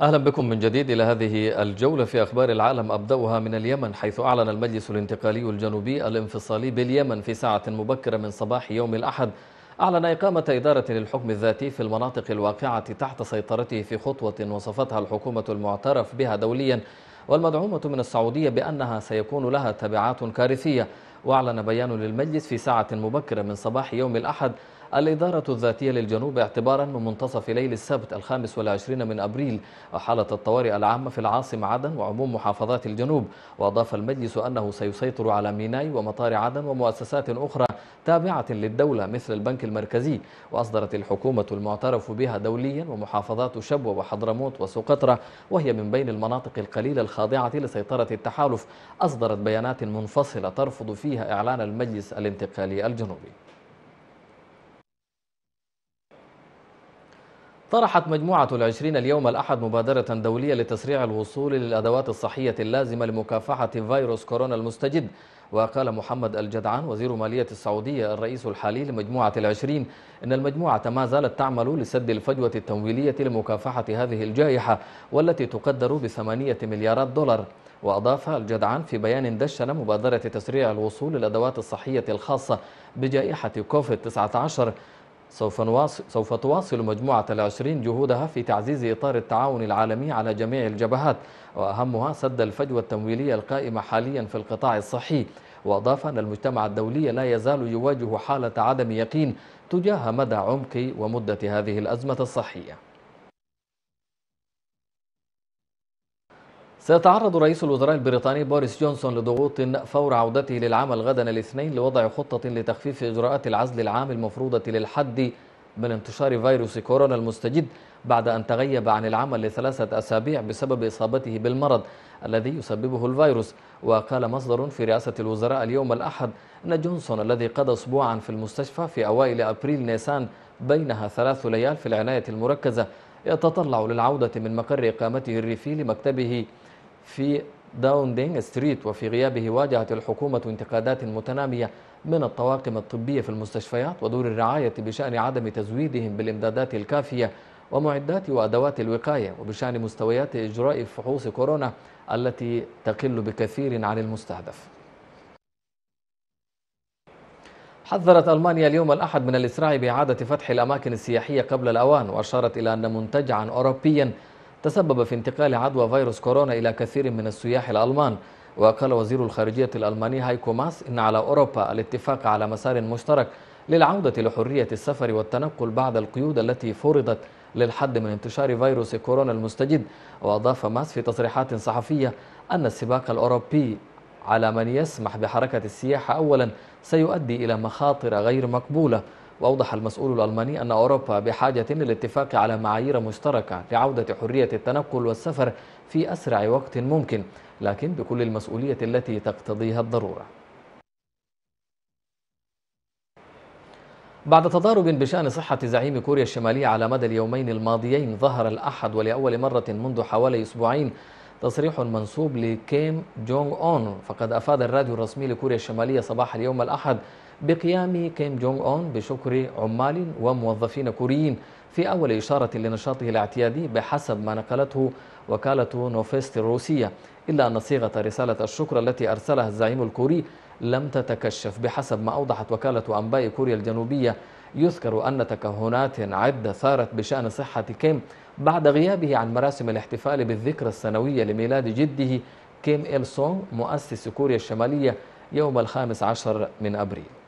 أهلا بكم من جديد إلى هذه الجولة في أخبار العالم أبدأها من اليمن حيث أعلن المجلس الانتقالي الجنوبي الانفصالي باليمن في ساعة مبكرة من صباح يوم الأحد أعلن إقامة إدارة للحكم الذاتي في المناطق الواقعة تحت سيطرته في خطوة وصفتها الحكومة المعترف بها دوليا والمدعومة من السعودية بأنها سيكون لها تبعات كارثية وأعلن بيان للمجلس في ساعة مبكرة من صباح يوم الأحد الإدارة الذاتية للجنوب اعتبارا من منتصف ليل السبت الخامس والعشرين من أبريل حالة الطوارئ العامة في العاصمة عدن وعموم محافظات الجنوب وأضاف المجلس أنه سيسيطر على ميناي ومطار عدن ومؤسسات أخرى تابعة للدولة مثل البنك المركزي وأصدرت الحكومة المعترف بها دوليا ومحافظات شبوة وحضرموت وسقطرى وهي من بين المناطق القليلة الخاضعة لسيطرة التحالف أصدرت بيانات منفصلة ترفض فيها إعلان المجلس الانتقالي الجنوبي طرحت مجموعة العشرين اليوم الأحد مبادرة دولية لتسريع الوصول للأدوات الصحية اللازمة لمكافحة فيروس كورونا المستجد وقال محمد الجدعان وزير مالية السعودية الرئيس الحالي لمجموعة العشرين إن المجموعة ما زالت تعمل لسد الفجوة التمويلية لمكافحة هذه الجائحة والتي تقدر بثمانية مليارات دولار وأضاف الجدعان في بيان دشن مبادرة تسريع الوصول للأدوات الصحية الخاصة بجائحة كوفيد 19 سوف, نواصل سوف تواصل مجموعة العشرين جهودها في تعزيز إطار التعاون العالمي على جميع الجبهات وأهمها سد الفجوة التمويلية القائمة حاليا في القطاع الصحي وأضاف أن المجتمع الدولي لا يزال يواجه حالة عدم يقين تجاه مدى عمق ومدة هذه الأزمة الصحية سيتعرض رئيس الوزراء البريطاني بوريس جونسون لضغوط فور عودته للعمل غدا الاثنين لوضع خطة لتخفيف إجراءات العزل العام المفروضة للحد من انتشار فيروس كورونا المستجد بعد أن تغيب عن العمل لثلاثة أسابيع بسبب إصابته بالمرض الذي يسببه الفيروس وقال مصدر في رئاسة الوزراء اليوم الأحد أن جونسون الذي قضى أسبوعا في المستشفى في أوائل أبريل نيسان بينها ثلاث ليال في العناية المركزة يتطلع للعودة من مقر إقامته الريفي لمكتبه في داوندينغ ستريت وفي غيابه واجهت الحكومة انتقادات متنامية من الطواقم الطبية في المستشفيات ودور الرعاية بشأن عدم تزويدهم بالإمدادات الكافية ومعدات وأدوات الوقاية وبشأن مستويات إجراء فحوص كورونا التي تقل بكثير عن المستهدف حذرت ألمانيا اليوم الأحد من الإسراع بإعادة فتح الأماكن السياحية قبل الأوان وأشارت إلى أن منتجعا أوروبيا تسبب في انتقال عدوى فيروس كورونا إلى كثير من السياح الألمان وقال وزير الخارجية الألماني هايكو ماس إن على أوروبا الاتفاق على مسار مشترك للعودة لحرية السفر والتنقل بعد القيود التي فرضت للحد من انتشار فيروس كورونا المستجد وأضاف ماس في تصريحات صحفية أن السباق الأوروبي على من يسمح بحركة السياحة أولا سيؤدي إلى مخاطر غير مقبولة وأوضح المسؤول الألماني أن أوروبا بحاجة للاتفاق على معايير مشتركة لعودة حرية التنقل والسفر في أسرع وقت ممكن لكن بكل المسؤولية التي تقتضيها الضرورة بعد تضارب بشأن صحة زعيم كوريا الشمالية على مدى اليومين الماضيين ظهر الأحد ولأول مرة منذ حوالي أسبوعين تصريح منصوب لكيم جونغ أون فقد أفاد الراديو الرسمي لكوريا الشمالية صباح اليوم الأحد بقيام كيم جونغ أون بشكر عمال وموظفين كوريين في أول إشارة لنشاطه الاعتيادي بحسب ما نقلته وكالة نوفيست الروسية إلا أن صيغة رسالة الشكر التي أرسلها الزعيم الكوري لم تتكشف بحسب ما أوضحت وكالة أنباء كوريا الجنوبية يذكر أن تكهنات عدة ثارت بشأن صحة كيم بعد غيابه عن مراسم الاحتفال بالذكرى السنوية لميلاد جده كيم إل سونغ مؤسس كوريا الشمالية يوم الخامس عشر من أبريل